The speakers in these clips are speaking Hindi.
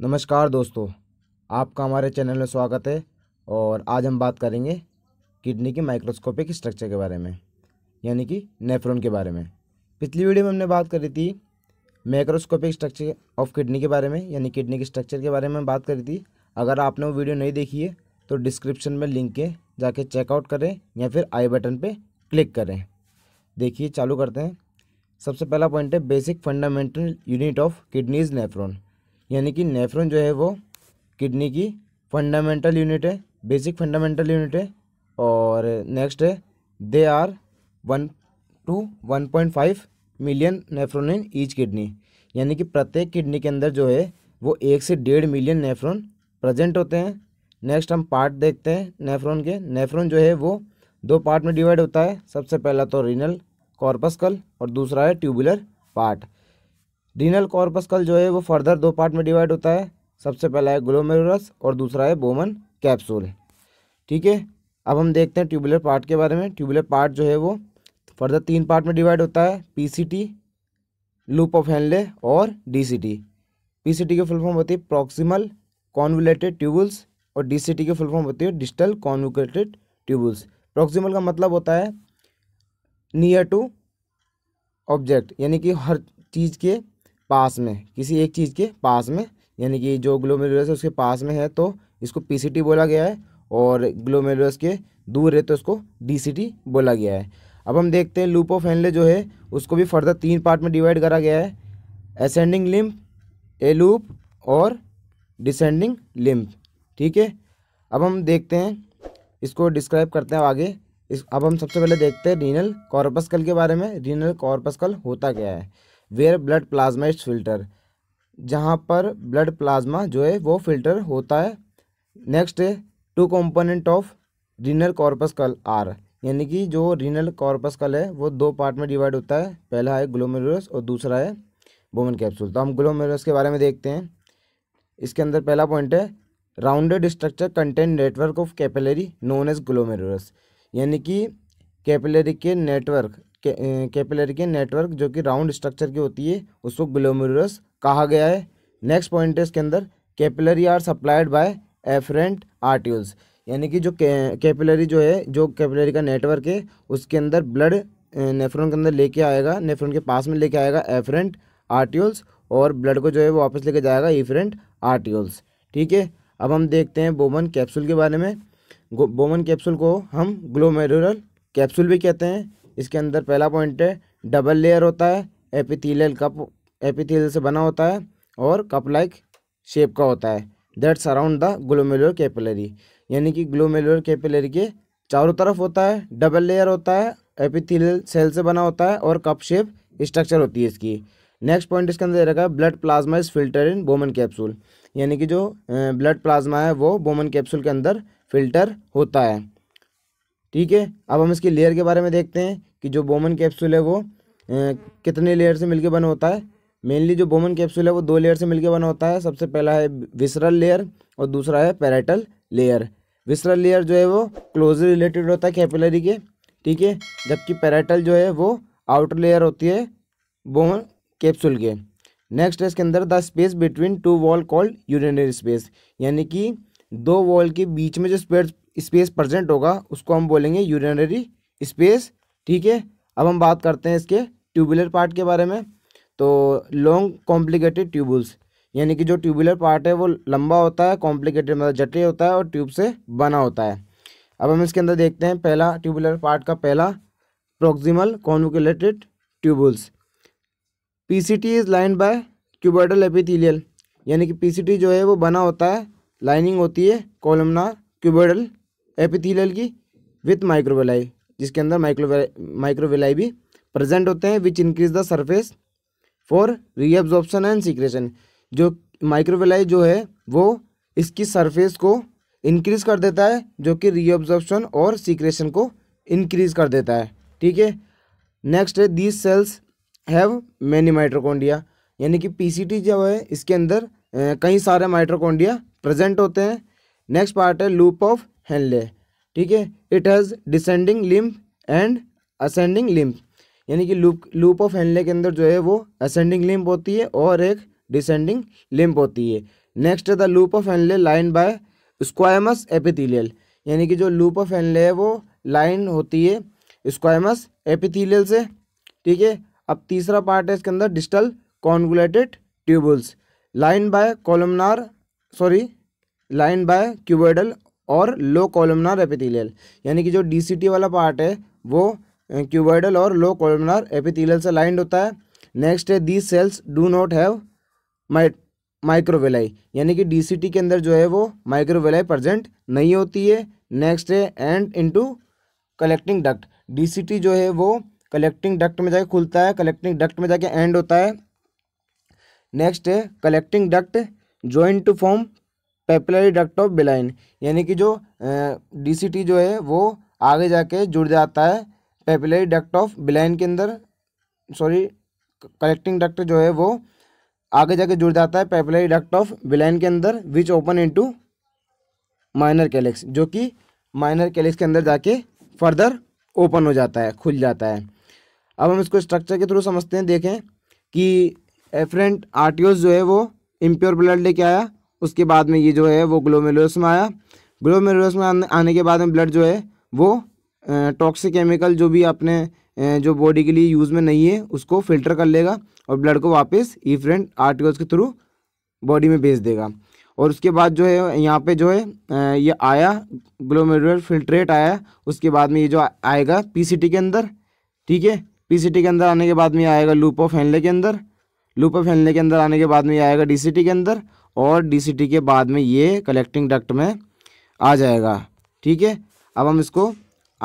नमस्कार दोस्तों आपका हमारे चैनल में स्वागत है और आज हम बात करेंगे किडनी की माइक्रोस्कोपिक स्ट्रक्चर के बारे में यानी कि नेफ्रोन के बारे में पिछली वीडियो में हमने बात करी थी माइक्रोस्कोपिक स्ट्रक्चर ऑफ किडनी के बारे में यानी किडनी के स्ट्रक्चर के बारे में बात करी थी अगर आपने वो वीडियो नहीं देखी है तो डिस्क्रिप्शन में लिंक है जाके चेकआउट करें या फिर आई बटन पर क्लिक करें देखिए चालू करते हैं सबसे पहला पॉइंट है basic fundamental unit of kidneys nephron यानी कि नेफ्रॉन जो है वो किडनी की फंडामेंटल यूनिट है बेसिक फंडामेंटल यूनिट है और नेक्स्ट है they are one two one point five million nephron in each kidney यानी कि प्रत्येक किडनी के अंदर जो है वो एक से डेढ़ मिलियन नेफ्रोन प्रजेंट होते हैं नेक्स्ट हम पार्ट देखते हैं नेफ्रोन के नेफ्रोन जो है वो दो पार्ट में डिवाइड होता है सबसे पहला तो रिनल कॉर्पस्कल और दूसरा है ट्यूबुलर पार्ट रीनल कॉर्पस्कल जो है वो फर्दर दो पार्ट में डिवाइड होता है सबसे पहला है ग्लोमेरुलस और दूसरा है बोमन कैप्सूल ठीक है अब हम देखते हैं ट्यूबुलर पार्ट के बारे में ट्यूबुलर पार्ट जो है वो फर्दर तीन पार्ट में डिवाइड होता है पीसीटी लूप ऑफ हेनले और डीसीटी पीसीटी की फुल फॉर्म होती है प्रॉक्सिमल कॉन्वुलेटेड ट्यूबल्स और डीसीटी की फुल फॉर्म होती है डिजिटल कॉन्वुलेटेड ट्यूबल्स प्रॉक्सिमल का मतलब होता है नियर टू ऑब्जेक्ट यानी कि हर चीज़ के पास में किसी एक चीज़ के पास में यानी कि जो ग्लोमेरुलस है उसके पास में है तो इसको पीसीटी बोला गया है और ग्लोमेरुलस के दूर है तो उसको डीसीटी बोला गया है अब हम देखते हैं लूप ऑफ हेनले जो है उसको भी फर्दर तीन पार्ट में डिवाइड करा गया है असेंडिंग लिम्प ए लूप और डिसेंडिंग लिम्प ठीक है अब हम देखते हैं इसको डिस्क्राइब करते हैं आगे इस अब हम सबसे पहले देखते हैं रीनल कॉर्पस्कल के बारे में रीनल कॉर्पस्कल होता क्या है where blood plasma is filter जहाँ पर ब्लड प्लाज्मा जो है वो फिल्टर होता है नेक्स्ट है two component of renal corpuscle are यानी कि जो रीनल कॉर्पस्कल है वो दो पार्ट में डिवाइड होता है पहला है ग्लोमेरुलस और दूसरा है बोमन कैप्सूल तो हम ग्लोमेरुलस के बारे में देखते हैं इसके अंदर पहला पॉइंट है rounded structure content network of capillary known as glomerulus यानी कि कैपेलरी के नेटवर्क कैपिलरी के नेटवर्क जो कि राउंड स्ट्रक्चर की होती है उसको ग्लोमेरुलस कहा गया है नेक्स्ट पॉइंट है इसके अंदर capillary are supplied by afferent arterioles यानी कि जो कैपिलरी जो है जो कैपिलरी का नेटवर्क है उसके अंदर ब्लड नेफ्रॉन के अंदर लेके आएगा नेफ्रॉन के पास में लेके आएगा एफरेंट आर्ट्यूल्स और ब्लड को जो है वो वापस लेके जाएगा इफरेंट आर्ट्यूल्स ठीक है अब हम देखते हैं बोमन कैप्सूल के बारे में बोमन कैप्सूल को हम ग्लोमेरुलर कैप्सूल भी कहते हैं इसके अंदर पहला पॉइंट है डबल लेयर होता है एपिथीलियल कप एपिथीलियल से बना होता है और कप लाइक शेप का होता है that's around the glomerular capillary यानी कि ग्लोमेलर कैपिलरी के चारों तरफ होता है डबल लेयर होता है एपिथीलियल सेल से बना होता है और कप शेप स्ट्रक्चर होती है इसकी नेक्स्ट पॉइंट इसके अंदर रखा है blood plasma is filter in Bowman capsule यानी कि जो ब्लड प्लाज्मा है वो बोमन कैप्सूल के अंदर फिल्टर होता है ठीक है अब हम इसकी लेयर के बारे में देखते हैं कि जो बोमन कैप्सूल है वो कितने लेयर से मिलकर बना होता है मेनली जो बोमन कैप्सूल है वो दो लेयर से मिलकर बना होता है सबसे पहला है विसरल लेयर और दूसरा है पैराइटल लेयर विसरल लेयर जो है वो क्लोज रिलेटेड होता है कैपिलरी के ठीक है जबकि पैराइटल जो है वो आउटर लेयर होती है बोमन कैप्सूल के नेक्स्ट है इसके अंदर the space between two wall called urinary space यानी कि दो वॉल के बीच में जो स्पेस स्पेस प्रजेंट होगा उसको हम बोलेंगे यूरिनरी स्पेस ठीक है अब हम बात करते हैं इसके ट्यूबुलर पार्ट के बारे में तो लॉन्ग कॉम्प्लिकेटेड ट्यूबुल्स यानी कि जो ट्यूबुलर पार्ट है वो लंबा होता है कॉम्प्लिकेटेड मतलब जटे होता है और ट्यूब से बना होता है अब हम इसके अंदर देखते हैं पहला ट्यूबुलर पार्ट का पहला proximal convoluted tubules PCT is line by cuboidal epithelial यानी कि पीसीटी जो है वो बना होता है लाइनिंग होती है कॉलमनार क्यूबर्डल एपिथीलियल की विथ माइक्रोवेलाई जिसके अंदर माइक्रो माइक्रोवेलाई भी प्रेजेंट होते हैं which increase the surface for reabsorption and secretion जो माइक्रोवेलाई जो है वो इसकी सरफेस को इंक्रीज कर देता है जो कि रीऑब्जॉर्प्शन और सीक्रेशन को इंक्रीज कर देता है ठीक है नेक्स्ट है these cells have many mitochondria यानी कि पीसीटी जो है इसके अंदर कई सारे माइट्रोकोंडिया प्रेजेंट होते हैं नेक्स्ट पार्ट है लूप ऑफ हेनले ठीक है it has descending limb and ascending limb यानी कि लूप लूप ऑफ हेनले के अंदर जो है वो असेंडिंग लिम्प होती है और एक डिसेंडिंग लिम्प होती है next the loop of Henle line by squamous epithelial यानी कि जो लूप ऑफ हेनले है वो लाइन होती है स्क्वायमस एपिथीलियल से ठीक है अब तीसरा पार्ट है इसके अंदर distal convoluted tubules line by columnar sorry line by cuboidal और लो कॉलमनार एपिथीलियल यानी कि जो डीसीटी वाला पार्ट है वो क्यूबॉइडल और लो कॉलमनार एपिथीलियल से लाइंड होता है नेक्स्ट है the cells do not have microvilli यानी कि डीसीटी के अंदर जो है वो माइक्रोवेलाई प्रजेंट नहीं होती है नेक्स्ट है end into collecting duct D जो है वो कलेक्टिंग डक्ट में जाके खुलता है कलेक्टिंग डक्ट में जाके एंड होता है नेक्स्ट है collecting duct join to form papillary duct of Bellini यानी कि जो डीसीटी जो है वो आगे जाके जुड़ जाता है पेपलरी डक्ट ऑफ बिलाइन के अंदर सॉरी कलेक्टिंग डक्ट जो है वो आगे जाके जुड़ जाता है पेपलरी डक्ट ऑफ बिलाइन के अंदर which open into minor calyx जो कि माइनर कैलेक्स के अंदर जाके फर्दर ओपन हो जाता है खुल जाता है अब हम इसको स्ट्रक्चर के थ्रू समझते हैं देखें कि एफरेंट आर्टियोस जो है वो इम्प्योर ब्लड लेके आया उसके बाद में ये जो है वो ग्लोमेरुलस में आया ग्लोमेरुलस में आने के बाद में ब्लड जो है वो टॉक्सिक केमिकल जो भी आपने जो बॉडी के लिए यूज़ में नहीं है उसको फिल्टर कर लेगा और ब्लड को वापस ईफ्रेंट आर्टिकल्स के थ्रू बॉडी में भेज देगा और उसके बाद जो है यहाँ पे जो है ये आया ग्लोमेरुलर फिल्ट्रेट आया उसके बाद में ये जो आएगा पीसीटी के अंदर ठीक है पीसीटी के अंदर आने के बाद में आएगा लूप ऑफ हैंडले के अंदर लूप ऑफ हैंडले के अंदर आने के बाद में आएगा डीसीटी के अंदर और डी के बाद में ये कलेक्टिंग डक्ट में आ जाएगा ठीक है अब हम इसको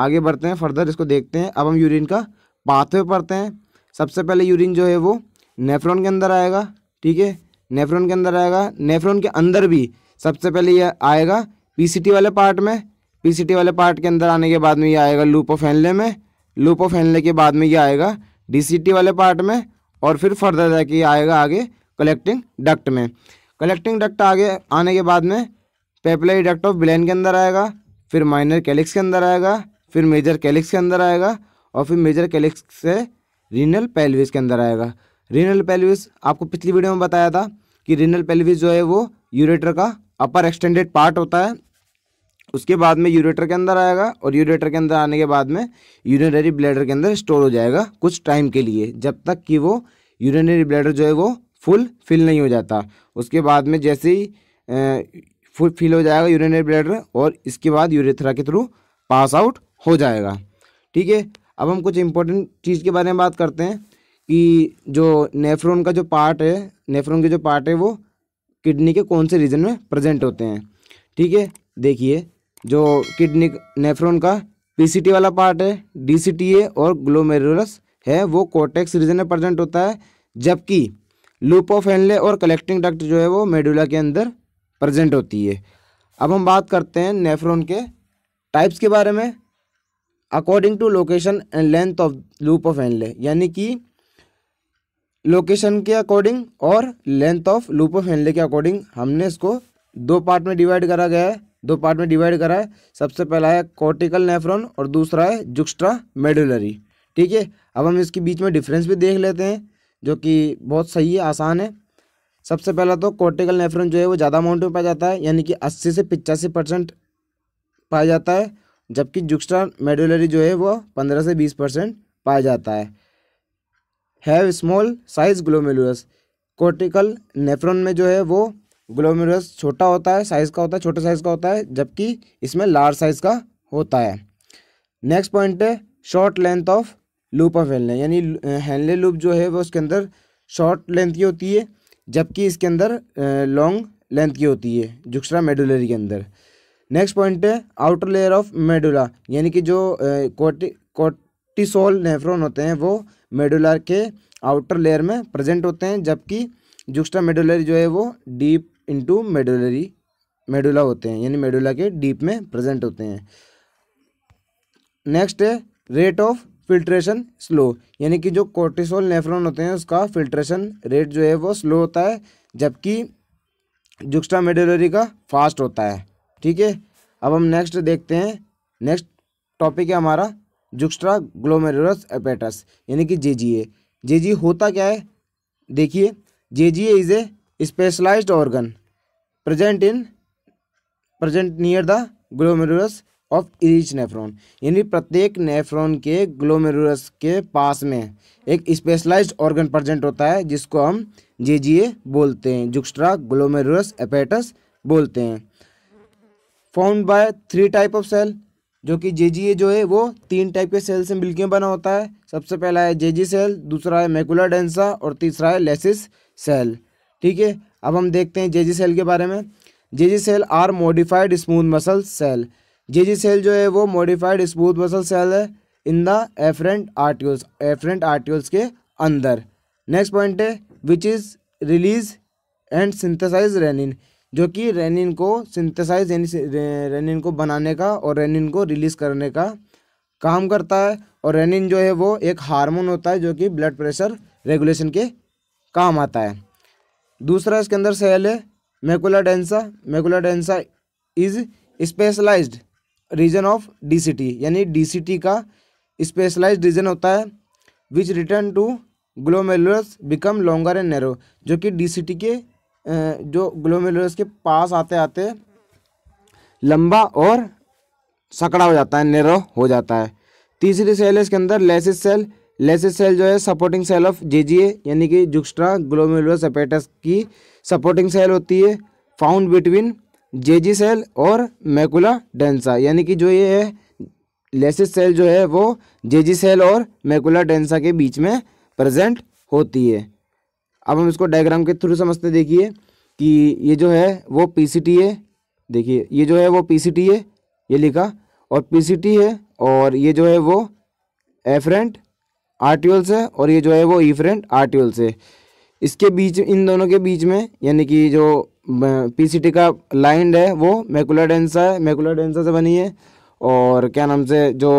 आगे बढ़ते हैं फर्दर इसको देखते हैं अब हम यूरिन का पाथवे पढ़ते हैं सबसे पहले यूरिन जो है वो नेफ्रॉन के अंदर आएगा ठीक है नेफ्रॉन के अंदर आएगा नेफ्रॉन के अंदर भी सबसे पहले यह आएगा पी वाले पार्ट में पी वाले पार्ट के अंदर आने के बाद में ये आएगा लूप ऑफ हैंडले में लूप ऑफ हैंडले के बाद में ये आएगा डी वाले पार्ट में और फिर फर्दर जाके आएगा आगे कलेक्टिंग डक्ट में कलेक्टिंग डक्ट आगे आने के बाद में पेपलरी डक्ट ऑफ ब्लैन के अंदर आएगा फिर माइनर कैलिक्स के अंदर आएगा फिर मेजर कैलिक्स के अंदर आएगा और फिर मेजर कैलिक्स से रीनल पेल्विस के अंदर आएगा रीनल पेल्विस आपको पिछली वीडियो में बताया था कि रीनल पेल्विस जो है वो यूरेटर का अपर एक्सटेंडेड पार्ट होता है उसके बाद में यूरेटर के अंदर आएगा और यूरेटर के अंदर आने के बाद में यूरिनरी ब्लैडर के अंदर स्टोर हो जाएगा कुछ टाइम के लिए जब तक कि वो यूरिनरी ब्लैडर जो है वो फुल फिल नहीं हो जाता उसके बाद में जैसे ही फुल फिल हो जाएगा यूरिनरी ब्लैडर और इसके बाद यूरेथ्रा के थ्रू पास आउट हो जाएगा ठीक है अब हम कुछ इंपॉर्टेंट चीज़ के बारे में बात करते हैं कि जो नेफ्रोन का जो पार्ट है नेफ्रोन के जो पार्ट है वो किडनी के कौन से रीजन में प्रेजेंट होते हैं ठीक है देखिए जो किडनी नेफ्रोन का पी वाला पार्ट है डी है और ग्लोमेरुलस है वो कोटेक्स रीजन में प्रजेंट होता है जबकि ऑफ एनले और कलेक्टिंग डक्ट जो है वो मेडुला के अंदर प्रेजेंट होती है अब हम बात करते हैं नेफ्रोन के टाइप्स के बारे में according to location and length of loop of Henle यानी कि लोकेशन के अकॉर्डिंग और length of loop of Henle के अकॉर्डिंग हमने इसको दो पार्ट में डिवाइड करा गया है दो पार्ट में डिवाइड करा है सबसे पहला है कॉर्टिकल नेफ्रॉन और दूसरा है जुक्स्ट्रा मेडुलरी ठीक है अब हम इसके बीच में डिफरेंस भी देख लेते हैं जो कि बहुत सही है आसान है सबसे पहला तो कोर्टिकल नेफ्रन जो है वो ज़्यादा अमाउंट में पाया जाता है यानी कि अस्सी से पिचासी परसेंट पाया जाता है जबकि जुक्स्टा मेडुलरी जो है वो पंद्रह से बीस परसेंट पाया जाता है have small size glomerulus cortical nephron में जो है वो ग्लोमेरुलस छोटा होता है साइज़ का होता है छोटे साइज़ का होता है जबकि इसमें लार्ज साइज़ का होता है नेक्स्ट पॉइंट है short length of loop of Henle यानी हेनले लूप जो है वो उसके अंदर शॉर्ट लेंथ की होती है जबकि इसके अंदर लॉन्ग लेंथ की होती है जुक्सरा मेडुलरी के अंदर नेक्स्ट पॉइंट है आउटर लेयर ऑफ मेडुला यानी कि जो कोटि कोटिसोल नेफ्रोन होते हैं वो मेडुलर के आउटर लेयर में प्रेजेंट होते हैं जबकि जुक्सरा मेडुलरी जो है वो डीप इनटू मेडुलरी मेडुला होते हैं यानी मेडुला के डीप में प्रेजेंट होते हैं नेक्स्ट है रेट ऑफ फिल्ट्रेशन स्लो यानी कि जो कोर्टिसोल नेफ्रॉन होते हैं उसका फिल्ट्रेशन रेट जो है वो स्लो होता है जबकि जुक्स्टा मेडुलरी का फास्ट होता है ठीक है अब हम नेक्स्ट देखते हैं नेक्स्ट टॉपिक है हमारा जुक्स्ट्रा ग्लोमेरस एपेटस यानी कि जेजीए जेजी होता क्या है देखिए JGA is a specialized organ present in present near the glomerulus of each nephron यानी प्रत्येक नेफ्रॉन के ग्लोमेरुलस के पास में एक स्पेशलाइज्ड ऑर्गन प्रजेंट होता है जिसको हम ए बोलते हैं जुक्स्ट्रा ग्लोमेरुलस एपेटस बोलते हैं found by three type of cell जो कि ए जो है वो तीन टाइप के सेल से मिलकर बना होता है सबसे पहला है जी सेल दूसरा है मेकुलर डेंसा और तीसरा है लेसिस सेल ठीक है अब हम देखते हैं जी सेल के बारे में G cell are modified smooth muscle cell J G cell जो है वो मॉडिफाइड स्मूथ मसल सेल है in the afferent arterioles afferent arterioles के अंदर नेक्स्ट पॉइंट है which is release and synthesize renin जो कि रेनिन को सिंथेसाइज यानी रेनिन को बनाने का और रेनिन को रिलीज़ करने का काम करता है और रेनिन जो है वो एक हार्मोन होता है जो कि ब्लड प्रेशर रेगुलेशन के काम आता है दूसरा इसके अंदर सेल है macula densa macula densa is specialized region of DCT यानी डीसीटी का स्पेशलाइज रीजन होता है which return to glomerulus become longer and narrow जो कि डीसीटी के जो ग्लोमेलोरस के पास आते आते लंबा और सकड़ा हो जाता है नैरो हो जाता है तीसरी सेल है इसके अंदर लेसिस सेल लेसिस सेल जो है सपोर्टिंग सेल ऑफ जेजीए यानी कि जुक्स्ट्रा ग्लोमेरुलस एपेटस की सपोर्टिंग सेल होती है फाउंड बिटवीन जेजी सेल और मैकुला डेंसा यानी कि जो ये है लेसिस सेल जो है वो जेजी सेल और मैकुला डेंसा के बीच में प्रेजेंट होती है अब हम इसको डायग्राम के थ्रू समझते देखिए कि ये जो है वो पी सी टी है देखिए ये जो है वो पी सी टी है ये लिखा और पी सी टी है और ये जो है वो एफरेंट आर्ट्यूल्स है और ये जो है वो ईफरेंट आर्ट्यूल्स है इसके बीच इन दोनों के बीच में यानी कि जो पीसीटी का लाइंड है वो मेकुलर डेंसा है मेकुलर डेंसा से बनी है और क्या नाम से जो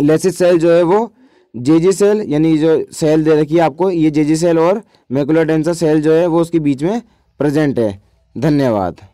लेसिस सेल जो है वो जेजी सेल यानी जो सेल दे रखी है आपको ये जेजी सेल और मेकुलर डेंसा सेल जो है वो उसके बीच में प्रेजेंट है धन्यवाद